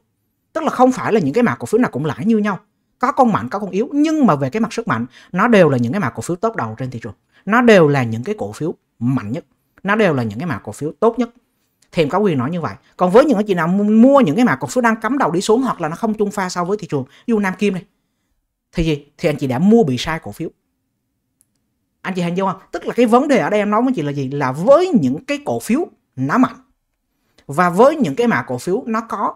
tức là không phải là những cái mã cổ phiếu nào cũng lãi như nhau có con mạnh có con yếu nhưng mà về cái mặt sức mạnh nó đều là những cái mã cổ phiếu tốt đầu trên thị trường nó đều là những cái cổ phiếu mạnh nhất nó đều là những cái mã cổ phiếu tốt nhất thì em có quyền nói như vậy còn với những anh chị nào mua những cái mã cổ phiếu đang cắm đầu đi xuống hoặc là nó không chung pha so với thị trường như nam kim này thì gì thì anh chị đã mua bị sai cổ phiếu anh chị hình dung không tức là cái vấn đề ở đây em nói với chị là gì là với những cái cổ phiếu nó mạnh và với những cái mã cổ phiếu nó có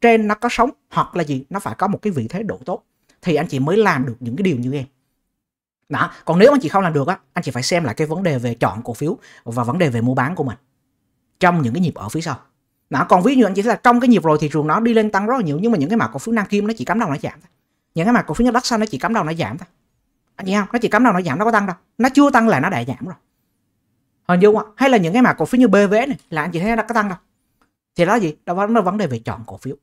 trên nó có sống hoặc là gì nó phải có một cái vị thế độ tốt thì anh chị mới làm được những cái điều như em đó còn nếu anh chị không làm được á anh chị phải xem lại cái vấn đề về chọn cổ phiếu và vấn đề về mua bán của mình trong những cái nhịp ở phía sau đó còn ví dụ anh chị thấy là trong cái nhịp rồi thị trường nó đi lên tăng rất là nhiều nhưng mà những cái mã cổ phiếu nam kim nó chỉ cắm đầu nó giảm thôi những cái mã cổ phiếu như đất xanh nó chỉ cắm đầu nó giảm thôi anh chị không nó chỉ cấm đâu nó giảm nó có tăng đâu nó chưa tăng là nó đã giảm rồi hình dung không hay là những cái mà cổ phiếu như bv này là anh chị thấy nó có tăng đâu thì đó gì đó vẫn nó vấn đề về chọn cổ phiếu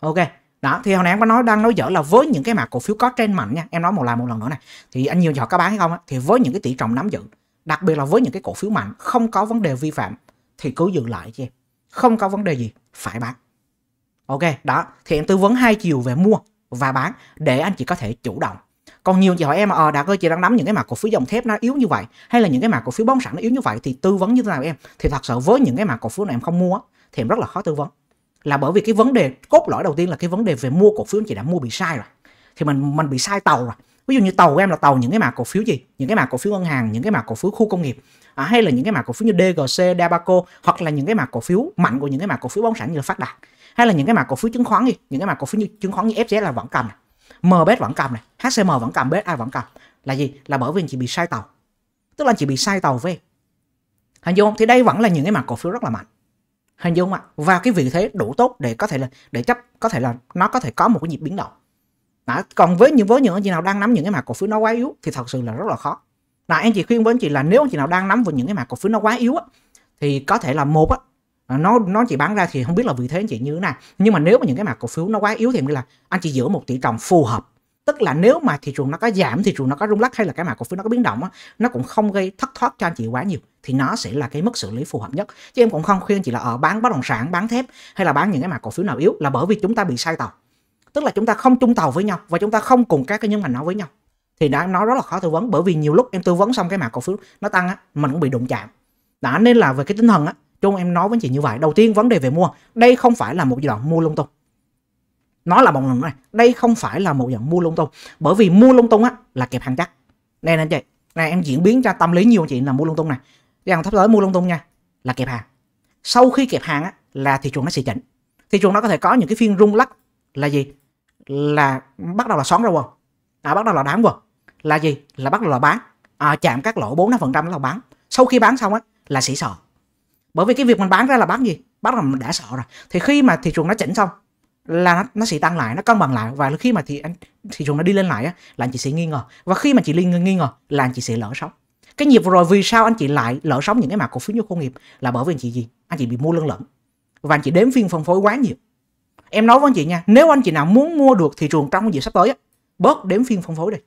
ok đó thì hồi nãy em có nói đang nói dở là với những cái mã cổ phiếu có trên mạnh nha em nói một lần một lần nữa này thì anh nhiều họ các bán hay không á thì với những cái tỷ trọng nắm giữ đặc biệt là với những cái cổ phiếu mạnh không có vấn đề vi phạm thì cứ giữ lại cho em không có vấn đề gì phải bán ok đó thì em tư vấn hai chiều về mua và bán để anh chị có thể chủ động còn nhiều chị hỏi em ờ đạt ơi chị đang nắm những cái mã cổ phiếu dòng thép nó yếu như vậy hay là những cái mã cổ phiếu bóng sản nó yếu như vậy thì tư vấn như thế nào em thì thật sự với những cái mã cổ phiếu này em không mua thì em rất là khó tư vấn là bởi vì cái vấn đề cốt lõi đầu tiên là cái vấn đề về mua cổ phiếu chị đã mua bị sai rồi thì mình mình bị sai tàu rồi ví dụ như tàu của em là tàu những cái mã cổ phiếu gì những cái mã cổ phiếu ngân hàng những cái mã cổ phiếu khu công nghiệp à, hay là những cái mã cổ phiếu như dgc dabaco hoặc là những cái mã cổ phiếu mạnh của những cái mã cổ phiếu bóng sản như là phát đạt hay là những cái mã cổ phiếu chứng khoán gì những cái mã cổ phiếu như chứng khoán như fz là vẫn cầm này mbet vẫn cầm này hcm vẫn cầm bsa vẫn cầm là gì là bởi vì anh chị bị sai tàu tức là anh chị bị sai tàu về. hình dung không? thì đây vẫn là những cái mặt cổ phiếu rất là mạnh hình dung ạ và cái vị thế đủ tốt để có thể là để chấp có thể là nó có thể có một cái nhịp biến động đó. còn với những với những anh chị nào đang nắm những cái mặt cổ phiếu nó quá yếu thì thật sự là rất là khó là anh chị khuyên với anh chị là nếu anh chị nào đang nắm vào những cái mặt cổ phiếu nó quá yếu á, thì có thể là một á, À, nó nó chỉ bán ra thì không biết là vì thế anh chị như thế nào nhưng mà nếu mà những cái mặt cổ phiếu nó quá yếu thì là anh chị giữ một tỷ trọng phù hợp tức là nếu mà thị trường nó có giảm thị trường nó có rung lắc hay là cái mặt cổ phiếu nó có biến động á, nó cũng không gây thất thoát cho anh chị quá nhiều thì nó sẽ là cái mức xử lý phù hợp nhất chứ em cũng không khuyên chị là ở ờ, bán bất động sản bán thép hay là bán những cái mặt cổ phiếu nào yếu là bởi vì chúng ta bị sai tàu tức là chúng ta không chung tàu với nhau và chúng ta không cùng các cái nhân ngành nó với nhau thì đã nó rất là khó tư vấn bởi vì nhiều lúc em tư vấn xong cái mặt cổ phiếu nó tăng á, mình cũng bị đụng chạm đã nên là về cái tinh thần á, chúng em nói với chị như vậy, đầu tiên vấn đề về mua, đây không phải là một giai đoạn mua lung tung. Nó là một lần này, đây không phải là một giai đoạn mua lung tung, bởi vì mua lung tung á là kẹp hàng chắc. Nên anh chị, này em diễn biến ra tâm lý nhiều anh chị là mua lung tung này. Giai thấp tới mua lung tung nha, là kẹp hàng. Sau khi kẹp hàng á là thị trường nó sẽ chỉnh. Thị trường nó có thể có những cái phiên rung lắc là gì? Là bắt đầu là xoắn ra quần. À, bắt đầu là đám quần. Là gì? Là bắt đầu là bán. À, chạm các lỗ bốn phần trăm là bán. Sau khi bán xong á là sỉ sò bởi vì cái việc mình bán ra là bán gì bán là mình đã sợ rồi thì khi mà thị trường nó chỉnh xong là nó, nó sẽ tăng lại nó cân bằng lại và khi mà thị thị trường nó đi lên lại á là anh chị sẽ nghi ngờ và khi mà chị nghi nghi ngờ là anh chị sẽ lỡ sóng cái nhịp rồi vì sao anh chị lại lỡ sóng những cái mặt cổ phiếu như công nghiệp là bởi vì anh chị gì anh chị bị mua lưng lẫn và anh chị đếm phiên phân phối quá nhiều em nói với anh chị nha nếu anh chị nào muốn mua được thị trường trong dịp sắp tới á, bớt đếm phiên phân phối đi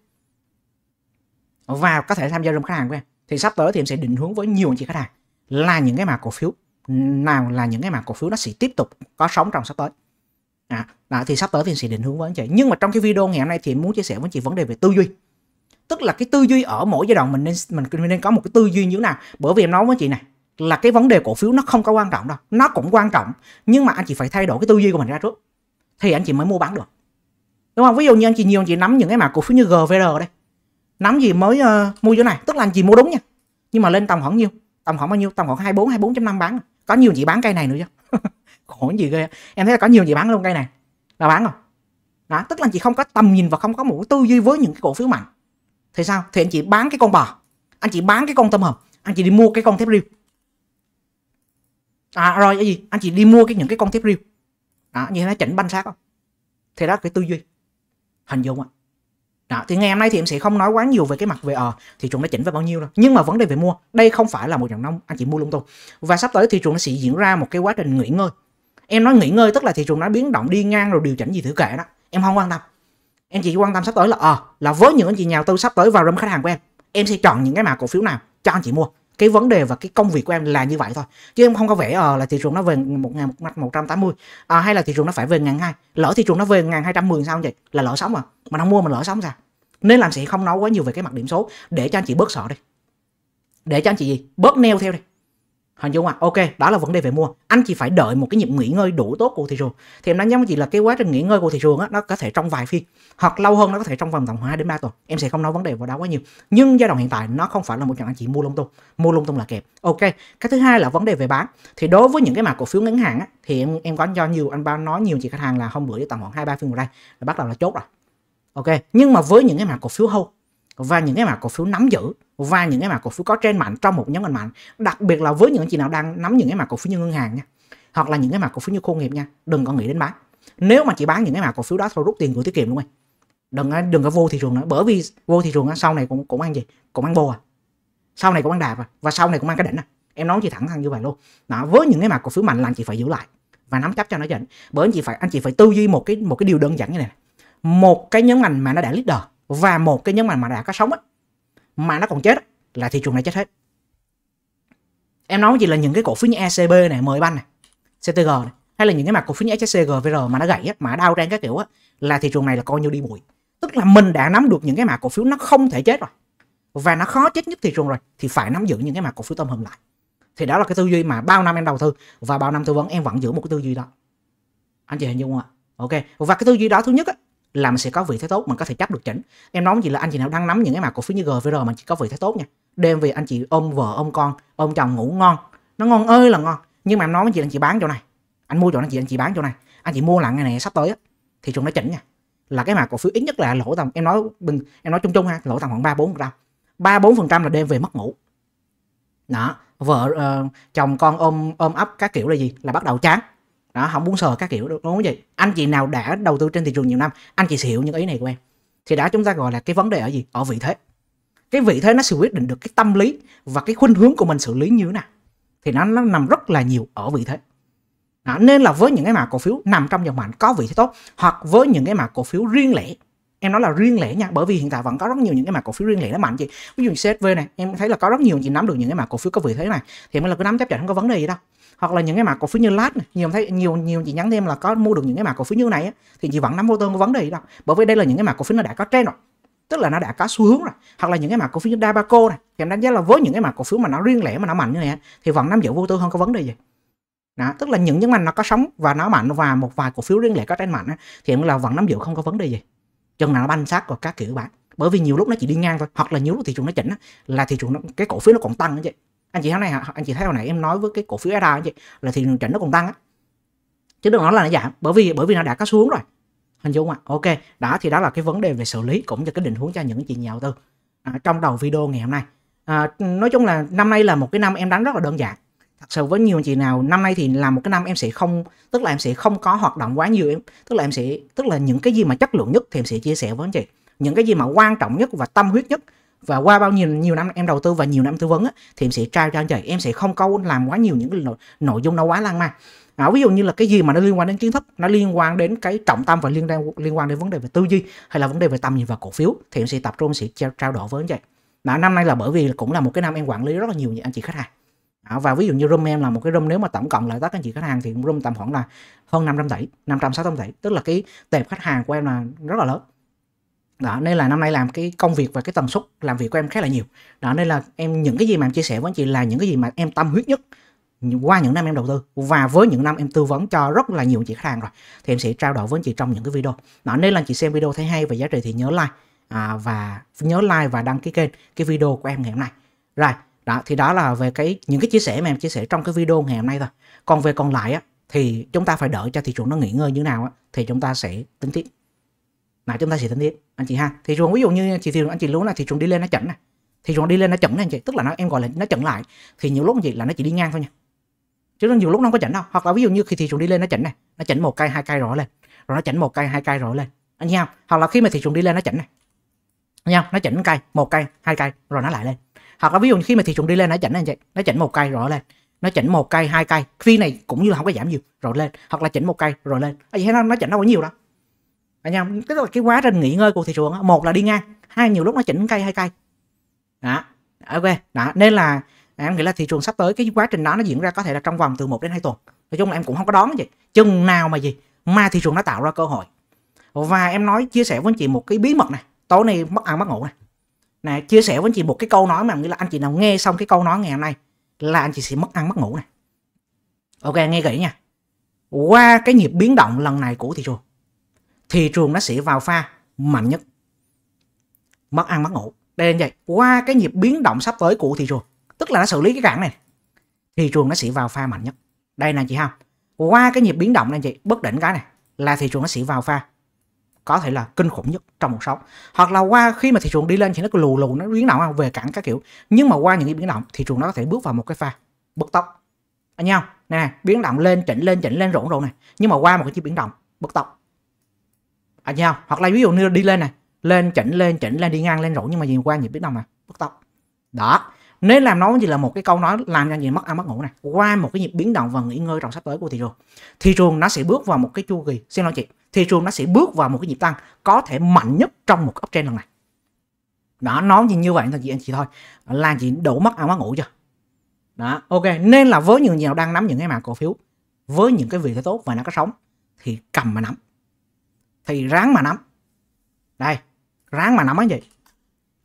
và có thể tham gia room khách hàng của em thì sắp tới thì em sẽ định hướng với nhiều anh chị khách hàng là những cái mã cổ phiếu nào là những cái mã cổ phiếu nó sẽ tiếp tục có sống trong sắp tới à, đó, thì sắp tới thì sẽ định hướng với anh chị nhưng mà trong cái video ngày hôm nay thì muốn chia sẻ với chị vấn đề về tư duy tức là cái tư duy ở mỗi giai đoạn mình nên mình nên có một cái tư duy như thế nào bởi vì em nói với chị này là cái vấn đề cổ phiếu nó không có quan trọng đâu nó cũng quan trọng nhưng mà anh chị phải thay đổi cái tư duy của mình ra trước thì anh chị mới mua bán được đúng không ví dụ như anh chị nhiều anh chị nắm những cái mã cổ phiếu như gvr đây nắm gì mới uh, mua chỗ này tức là anh chị mua đúng nha nhưng mà lên tầm khoảng nhiêu tầm khoảng bao nhiêu tầm khoảng 24 24.5 bán có nhiều chị bán cây này nữa chứ khổ gì ghê em thấy là có nhiều chị bán luôn cây này là bán không đó tức là chị không có tầm nhìn và không có một tư duy với những cái cổ phiếu mạnh thì sao thì anh chị bán cái con bò anh chị bán cái con tôm hùm anh chị đi mua cái con thép riêu à rồi cái gì anh chị đi mua cái những cái con thép riêu đó như thế chỉnh banh sát không thì đó cái tư duy hình dung ạ à đó, thì ngày hôm nay thì em sẽ không nói quá nhiều về cái mặt về ờ thị trường đã chỉnh về bao nhiêu đâu nhưng mà vấn đề về mua đây không phải là một dòng nông anh chị mua lung tung và sắp tới thị trường nó sẽ diễn ra một cái quá trình nghỉ ngơi em nói nghỉ ngơi tức là thị trường nó biến động đi ngang rồi điều chỉnh gì thử kệ đó em không quan tâm em chỉ quan tâm sắp tới là ờ à, là với những anh chị nhà tư sắp tới vào room khách hàng của em em sẽ chọn những cái mã cổ phiếu nào cho anh chị mua cái vấn đề và cái công việc của em là như vậy thôi chứ em không có vẻ ờ à, là thị trường nó về một ngàn một trăm tám mươi ờ, hay là thị trường nó phải về ngàn hai lỡ thị trường nó về ngàn hai trăm mười sao vậy là lỡ sống à mà nó mua mình lỡ sống sao nên làm sẽ không nói quá nhiều về cái mặt điểm số để cho anh chị bớt sợ đi để cho anh chị gì bớt neo theo đi hình dung à ok đó là vấn đề về mua anh chỉ phải đợi một cái nhịp nghỉ ngơi đủ tốt của thị trường thì em đánh giá với chị là cái quá trình nghỉ ngơi của thị trường á nó có thể trong vài phiên hoặc lâu hơn nó có thể trong vòng tầm 2 đến 3 tuần em sẽ không nói vấn đề vào đó quá nhiều nhưng giai đoạn hiện tại nó không phải là một trận anh chị mua lung tung mua lung tung là kẹp ok cái thứ hai là vấn đề về bán thì đối với những cái mặt cổ phiếu ngắn hạn á, thì em em có cho nhiều anh ba nói nhiều chị khách hàng là hôm bữa tầm khoảng hai ba phiên một đây là bắt đầu là chốt rồi ok nhưng mà với những cái mặt cổ phiếu hâu và những cái mã cổ phiếu nắm giữ và những cái mã cổ phiếu có trên mạnh trong một nhóm ngành mạnh đặc biệt là với những chị nào đang nắm những cái mã cổ phiếu như ngân hàng nha hoặc là những cái mã cổ phiếu như khu nghiệp nha đừng có nghĩ đến bán nếu mà chị bán những cái mã cổ phiếu đó thôi rút tiền gửi tiết kiệm đúng không đừng đừng có vô thị trường nữa bởi vì vô thị trường sau này cũng cũng ăn gì cũng ăn bô à sau này cũng ăn đạp à và sau này cũng ăn cái đỉnh à em nói chị thẳng thắn như vậy luôn đó với những cái mã cổ phiếu mạnh là anh chị phải giữ lại và nắm chắc cho nó dẫn bởi anh chị phải anh chị phải tư duy một cái một cái điều đơn giản như này một cái nhóm ngành mà nó đã leader và một cái nhóm ngành mà đã có sống á mà nó còn chết á, là thị trường này chết hết em nói chỉ là những cái cổ phiếu như ECB này, mười banh này, CTG này, hay là những cái mặt cổ phiếu như HCG, VR mà nó gãy á, mà đau trang các kiểu á, là thị trường này là coi như đi bụi. Tức là mình đã nắm được những cái mã cổ phiếu nó không thể chết rồi và nó khó chết nhất thị trường rồi thì phải nắm giữ những cái mã cổ phiếu tôm hùm lại. Thì đó là cái tư duy mà bao năm em đầu tư và bao năm tư vấn em vẫn giữ một cái tư duy đó. Anh chị hình dung không ạ? Ok. Và cái tư duy đó thứ nhất á, là mình sẽ có vị thế tốt mình có thể chấp được chỉnh em nói gì là anh chị nào đang nắm những cái mã cổ phiếu như gvr mà chỉ có vị thế tốt nha đêm về anh chị ôm vợ ôm con ôm chồng ngủ ngon nó ngon ơi là ngon nhưng mà em nói với chị là anh chị bán chỗ này anh mua chỗ này chị anh chị bán chỗ này anh chị mua lặng ngày này sắp tới thị trường nó chỉnh nha là cái mã cổ phiếu ít nhất là lỗ tầm em nói bình em nói chung chung ha lỗ tầm khoảng ba bốn phần trăm ba bốn phần trăm là đêm về mất ngủ đó vợ uh, chồng con ôm ôm ấp các kiểu là gì là bắt đầu chán đó không muốn sờ các kiểu đúng không vậy anh chị nào đã đầu tư trên thị trường nhiều năm anh chị sẽ hiểu những ý này của em thì đã chúng ta gọi là cái vấn đề ở gì ở vị thế cái vị thế nó sẽ quyết định được cái tâm lý và cái khuynh hướng của mình xử lý như thế nào thì nó, nó nằm rất là nhiều ở vị thế đó, nên là với những cái mã cổ phiếu nằm trong dòng mạnh có vị thế tốt hoặc với những cái mã cổ phiếu riêng lẻ em nói là riêng lẻ nha bởi vì hiện tại vẫn có rất nhiều những cái mã cổ phiếu riêng lẻ nó mạnh chị ví dụ như CSV này em thấy là có rất nhiều chị nắm được những cái mã cổ phiếu có vị thế này thì em là cứ nắm chấp nhận không có vấn đề gì đâu hoặc là những cái mã cổ phiếu như lát này nhiều thấy nhiều nhiều chị nhắn thêm là có mua được những cái mã cổ phiếu như này á, thì chị vẫn nắm vô tư có vấn đề gì đâu bởi vì đây là những cái mã cổ phiếu nó đã có trend rồi tức là nó đã có xu hướng rồi hoặc là những cái mã cổ phiếu như Dabaco này thì em đánh giá là với những cái mã cổ phiếu mà nó riêng lẻ mà nó mạnh như này thì vẫn nắm giữ vô tư không có vấn đề gì đó, tức là những những ngành nó có sóng và nó mạnh và một vài cổ phiếu riêng lẻ có trend mạnh thì em là vẫn nắm giữ không có vấn đề gì chừng nào nó banh sát hoặc các kiểu bạn bởi vì nhiều lúc nó chỉ đi ngang thôi hoặc là nhiều lúc thị trường nó chỉnh là thị trường nó, cái cổ phiếu nó còn tăng đó anh chị thấy này anh chị thấy hồi nãy em nói với cái cổ phiếu SR chị là thị trường chỉnh nó còn tăng á chứ đừng nói là nó giảm bởi vì bởi vì nó đã có xuống rồi hình dung ạ à? ok đó thì đó là cái vấn đề về xử lý cũng như cái định hướng cho những chị nhà đầu tư à, trong đầu video ngày hôm nay à, nói chung là năm nay là một cái năm em đánh rất là đơn giản thật sự với nhiều anh chị nào năm nay thì là một cái năm em sẽ không tức là em sẽ không có hoạt động quá nhiều em tức là em sẽ tức là những cái gì mà chất lượng nhất thì em sẽ chia sẻ với anh chị những cái gì mà quan trọng nhất và tâm huyết nhất và qua bao nhiêu nhiều năm em đầu tư và nhiều năm tư vấn á, thì em sẽ trao cho anh chị em sẽ không có làm quá nhiều những nội, nội dung nó quá lan man à, ví dụ như là cái gì mà nó liên quan đến kiến thức nó liên quan đến cái trọng tâm và liên quan liên quan đến vấn đề về tư duy hay là vấn đề về tầm nhìn và cổ phiếu thì em sẽ tập trung sẽ trao, trao đổi với anh chị đó, năm nay là bởi vì cũng là một cái năm em quản lý rất là nhiều những anh chị khách hàng À, và ví dụ như room em là một cái room nếu mà tổng cộng lại tất cả anh chị khách hàng thì room tầm khoảng là hơn 500 tỷ 560 tỷ tức là cái tệp khách hàng của em là rất là lớn đó nên là năm nay làm cái công việc và cái tần suất làm việc của em khá là nhiều đó nên là em những cái gì mà em chia sẻ với anh chị là những cái gì mà em tâm huyết nhất qua những năm em đầu tư và với những năm em tư vấn cho rất là nhiều chị khách hàng rồi thì em sẽ trao đổi với anh chị trong những cái video đó nên là chị xem video thấy hay và giá trị thì nhớ like à, và nhớ like và đăng ký kênh cái video của em ngày hôm nay rồi đó thì đó là về cái những cái chia sẻ mà em chia sẻ trong cái video ngày hôm nay thôi còn về còn lại á, thì chúng ta phải đợi cho thị trường nó nghỉ ngơi như nào á, thì chúng ta sẽ tính tiếp mà chúng ta sẽ tính tiếp anh chị ha thị trường ví dụ như thị trường anh chị luôn là thị trường đi lên nó chậm này thị trường đi lên nó chậm này anh chị tức là nó em gọi là nó chậm lại thì nhiều lúc anh chị là nó chỉ đi ngang thôi nha chứ nó nhiều lúc nó không có chậm đâu hoặc là ví dụ như khi thị trường đi lên nó chậm này nó chậm một cây hai cây rõ lên rồi nó chậm một cây hai cây rõ lên anh chị không hoặc là khi mà thị trường đi lên nó chậm này anh chị không nó chẩn cây một cây hai cây rồi nó lại lên hoặc là ví dụ khi mà thị trường đi lên nó chỉnh anh chị nó chỉnh một cây rồi lên nó chỉnh một cây hai cây phiên này cũng như là không có giảm nhiều rồi lên hoặc là chỉnh một cây rồi lên anh thấy nó nó chỉnh đâu có nhiều đó, anh em cái là cái quá trình nghỉ ngơi của thị trường đó. một là đi ngang hai nhiều lúc nó chỉnh cây hai cây đó ok đó nên là em nghĩ là thị trường sắp tới cái quá trình đó nó diễn ra có thể là trong vòng từ 1 đến 2 tuần nói chung là em cũng không có đón gì chừng nào mà gì mà thị trường nó tạo ra cơ hội và em nói chia sẻ với anh chị một cái bí mật này tối nay mất ăn mất ngủ này nè chia sẻ với anh chị một cái câu nói mà nghĩa là anh chị nào nghe xong cái câu nói ngày hôm nay là anh chị sẽ mất ăn mất ngủ này ok nghe kỹ nha qua cái nhịp biến động lần này của thị trường thị trường nó sẽ vào pha mạnh nhất mất ăn mất ngủ đây là vậy qua cái nhịp biến động sắp tới của thị trường tức là nó xử lý cái cản này thị trường nó sẽ vào pha mạnh nhất đây nè chị ha qua cái nhịp biến động này chị bất định cái này là thị trường nó sẽ vào pha có thể là kinh khủng nhất trong một sóng hoặc là qua khi mà thị trường đi lên thì nó cứ lù lù nó biến động về cản các kiểu nhưng mà qua những cái biến động thị trường nó có thể bước vào một cái pha bứt tốc anh nhau nè biến động lên chỉnh lên chỉnh lên rộn rộn này nhưng mà qua một cái chiếc biến động bứt tốc anh nhau hoặc là ví dụ như đi lên này lên chỉnh lên chỉnh lên đi ngang lên rộn nhưng mà gì qua những biến động mà bứt tốc đó nếu làm nó gì là một cái câu nói làm cho gì mất ăn mất ngủ này qua một cái nhịp biến động và nghỉ ngơi trong sắp tới của thị trường thị trường nó sẽ bước vào một cái chu kỳ xin lỗi chị thị trường nó sẽ bước vào một cái nhịp tăng có thể mạnh nhất trong một uptrend lần này đó nói như như vậy thôi chị anh chị thôi là chị đủ mất ăn quá ngủ chưa đó ok nên là với những nhà nào đang nắm những cái mã cổ phiếu với những cái vị thế tốt và nó có sống thì cầm mà nắm thì ráng mà nắm đây ráng mà nắm cái gì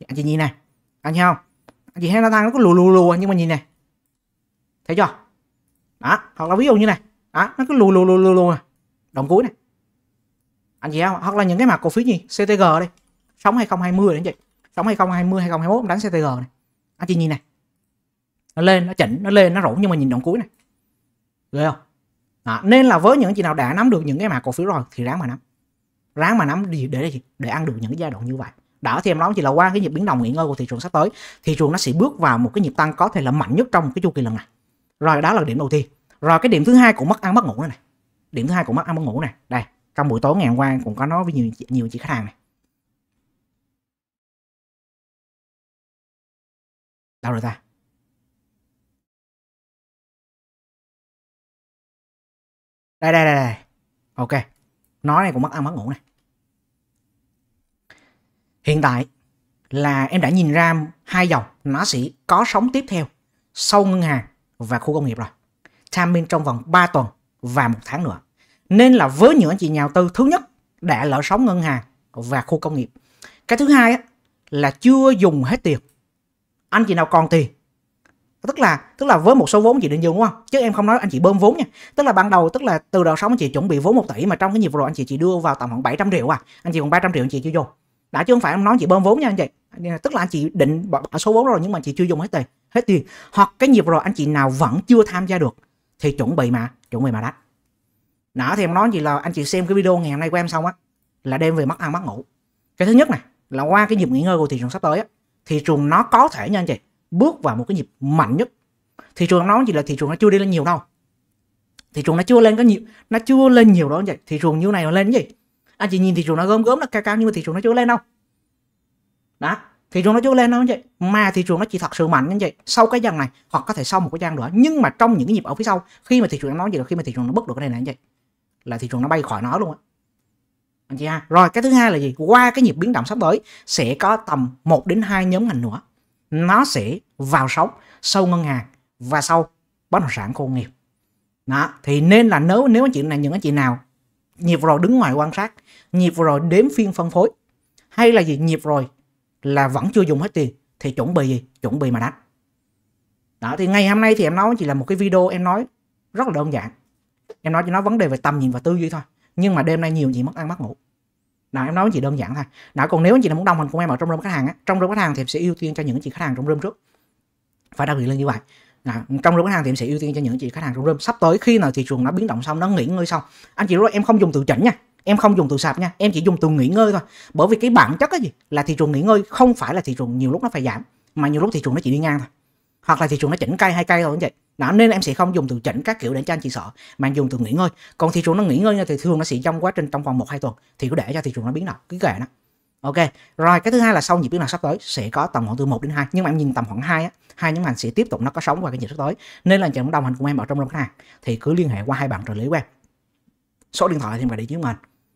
anh chị nhìn này anh thấy không anh chị thấy nó tăng nó có lù lù lù à, nhưng mà nhìn này thấy chưa đó hoặc là ví dụ như này đó nó cứ lù lù lù lù lù à. đồng cuối này anh chị em hoặc là những cái mã cổ phiếu gì CTG đây sóng 2020 đấy anh chị sóng 2020 2021 đánh CTG này anh chị nhìn này nó lên nó chỉnh nó lên nó rủ nhưng mà nhìn đoạn cuối này ghê không đó. nên là với những chị nào đã nắm được những cái mã cổ phiếu rồi thì ráng mà nắm ráng mà nắm để để để ăn được những cái giai đoạn như vậy đã thì em nói chỉ là qua cái nhịp biến động nghỉ ngơi của thị trường sắp tới thị trường nó sẽ bước vào một cái nhịp tăng có thể là mạnh nhất trong cái chu kỳ lần này rồi đó là điểm đầu tiên rồi cái điểm thứ hai cũng mất ăn mất ngủ này, này. điểm thứ hai cũng mất ăn mất ngủ này đây trong buổi tối ngày hôm qua cũng có nói với nhiều nhiều chị khách hàng này đâu rồi ta đây đây đây đây ok nói này cũng mất ăn mất ngủ này hiện tại là em đã nhìn ra hai dòng nó sẽ có sóng tiếp theo sau ngân hàng và khu công nghiệp rồi timing trong vòng 3 tuần và một tháng nữa nên là với những anh chị nhà đầu tư, thứ nhất đã lỡ sóng ngân hàng và khu công nghiệp. Cái thứ hai là chưa dùng hết tiền. Anh chị nào còn tiền tức là tức là với một số vốn chị định dùng đúng không chứ em không nói anh chị bơm vốn nha tức là ban đầu tức là từ đầu sóng anh chị chuẩn bị vốn 1 tỷ mà trong cái nhịp rồi anh chị chỉ đưa vào tầm khoảng 700 triệu à anh chị còn 300 triệu anh chị chưa dùng đã chứ không phải em nói anh chị bơm vốn nha anh chị tức là anh chị định bỏ số vốn rồi nhưng mà chị chưa dùng hết tiền hết tiền hoặc cái nhịp rồi anh chị nào vẫn chưa tham gia được thì chuẩn bị mà chuẩn bị mà đắt nã thì em nói gì là anh chị xem cái video ngày hôm nay của em xong á là đem về mất ăn mất ngủ cái thứ nhất này là qua cái nhịp nghỉ ngơi của thị trường sắp tới á thị trường nó có thể nha anh chị bước vào một cái nhịp mạnh nhất thị trường nói gì là thị trường nó chưa đi lên nhiều đâu thị trường nó chưa lên có nhiều nó chưa lên nhiều đó anh chị thị trường như này nó lên cái gì anh chị nhìn thị trường nó gớm gớm nó cao cao nhưng mà thị trường nó chưa lên đâu đó thị trường nó chưa lên đâu anh chị mà thị trường nó chỉ thật sự mạnh anh chị sau cái dàn này hoặc có thể sau một cái dàn nữa nhưng mà trong những cái nhịp ở phía sau khi mà thị trường nó nói gì là khi mà thị trường nó bứt được cái này này anh chị là thị trường nó bay khỏi nó luôn á anh chị ha rồi cái thứ hai là gì qua cái nhịp biến động sắp tới sẽ có tầm 1 đến hai nhóm ngành nữa nó sẽ vào sóng sâu ngân hàng và sâu bất động sản khu nghiệp đó thì nên là nếu nếu anh chị này những anh chị nào nhịp rồi đứng ngoài quan sát nhịp rồi đếm phiên phân phối hay là gì nhịp rồi là vẫn chưa dùng hết tiền thì chuẩn bị gì chuẩn bị mà đánh đó thì ngày hôm nay thì em nói chỉ là một cái video em nói rất là đơn giản em nói cho nó vấn đề về tầm nhìn và tư duy thôi nhưng mà đêm nay nhiều chị mất ăn mất ngủ đó em nói với chị đơn giản thôi đó còn nếu anh chị nào muốn đồng hành cùng em ở trong room khách hàng á trong room khách hàng thì em sẽ ưu tiên cho những chị khách hàng trong room trước phải đặc biệt lên như vậy đó, trong room khách hàng thì em sẽ ưu tiên cho những chị khách hàng trong room sắp tới khi nào thị trường nó biến động xong nó nghỉ ngơi xong anh chị nói em không dùng từ chỉnh nha em không dùng từ sạp nha em chỉ dùng từ nghỉ ngơi thôi bởi vì cái bản chất cái gì là thị trường nghỉ ngơi không phải là thị trường nhiều lúc nó phải giảm mà nhiều lúc thị trường nó chỉ đi ngang thôi hoặc là thị trường nó chỉnh cây hai cây rồi anh chị đó, nên em sẽ không dùng từ chỉnh các kiểu để cho anh chị sợ mà dùng từ nghỉ ngơi còn thị trường nó nghỉ ngơi thì thường nó sẽ trong quá trình trong vòng một hai tuần thì cứ để cho thị trường nó biến động cứ kệ nó ok rồi cái thứ hai là sau nhịp biến động sắp tới sẽ có tầm khoảng từ 1 đến 2 nhưng mà em nhìn tầm khoảng 2 á hai nhóm hàng sẽ tiếp tục nó có sống qua cái nhịp sắp tới nên là anh chị cũng đồng hành cùng em ở trong năm hàng thì cứ liên hệ qua hai bạn trợ lý của em số điện thoại thì và địa chỉ của mình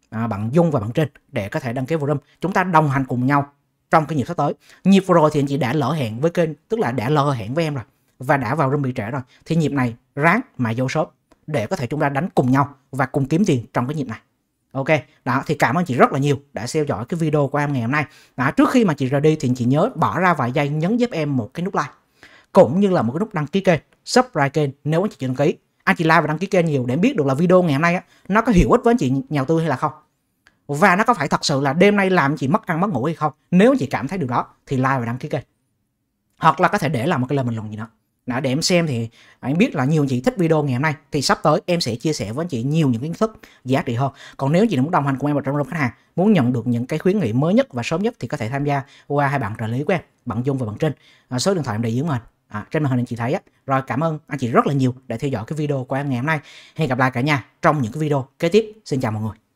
à, bạn Dung và bạn trên để có thể đăng ký vào room chúng ta đồng hành cùng nhau trong cái nhịp sắp tới nhịp vừa rồi thì anh chị đã lỡ hẹn với kênh tức là đã lỡ hẹn với em rồi và đã vào room bị trễ rồi thì nhịp này ráng mà vô shop để có thể chúng ta đánh cùng nhau và cùng kiếm tiền trong cái nhịp này ok đó thì cảm ơn chị rất là nhiều đã theo dõi cái video của em ngày hôm nay đó, trước khi mà chị rời đi thì chị nhớ bỏ ra vài giây nhấn giúp em một cái nút like cũng như là một cái nút đăng ký kênh subscribe kênh nếu anh chị chưa đăng ký anh chị like và đăng ký kênh nhiều để biết được là video ngày hôm nay á, nó có hữu ích với anh chị nhà đầu tư hay là không và nó có phải thật sự là đêm nay làm chị mất ăn mất ngủ hay không nếu chị cảm thấy điều đó thì like và đăng ký kênh hoặc là có thể để lại một cái lời bình luận gì đó đã để em xem thì anh biết là nhiều chị thích video ngày hôm nay thì sắp tới em sẽ chia sẻ với anh chị nhiều những kiến thức giá trị hơn còn nếu chị muốn đồng hành cùng em vào trong đông khách hàng muốn nhận được những cái khuyến nghị mới nhất và sớm nhất thì có thể tham gia qua hai bạn trợ lý của em bạn dung và bạn trinh à, số điện thoại em để dưới màn à, trên màn hình anh chị thấy á rồi cảm ơn anh chị rất là nhiều đã theo dõi cái video của em ngày hôm nay hẹn gặp lại cả nhà trong những cái video kế tiếp xin chào mọi người